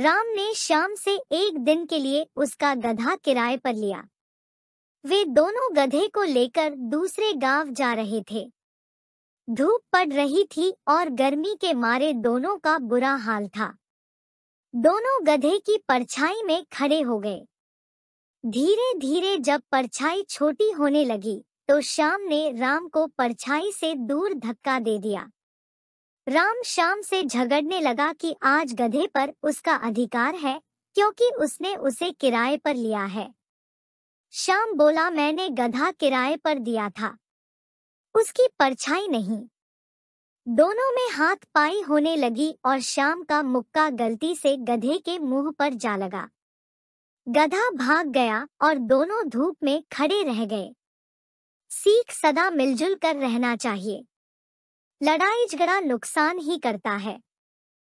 राम ने श्याम से एक दिन के लिए उसका गधा किराए पर लिया वे दोनों गधे को लेकर दूसरे गांव जा रहे थे धूप पड़ रही थी और गर्मी के मारे दोनों का बुरा हाल था दोनों गधे की परछाई में खड़े हो गए धीरे धीरे जब परछाई छोटी होने लगी तो श्याम ने राम को परछाई से दूर धक्का दे दिया राम शाम से झगड़ने लगा कि आज गधे पर उसका अधिकार है क्योंकि उसने उसे किराए पर लिया है श्याम बोला मैंने गधा किराए पर दिया था उसकी परछाई नहीं दोनों में हाथ पाई होने लगी और श्याम का मुक्का गलती से गधे के मुंह पर जा लगा गधा भाग गया और दोनों धूप में खड़े रह गए सीख सदा मिलजुल कर रहना चाहिए लड़ाई झगड़ा नुकसान ही करता है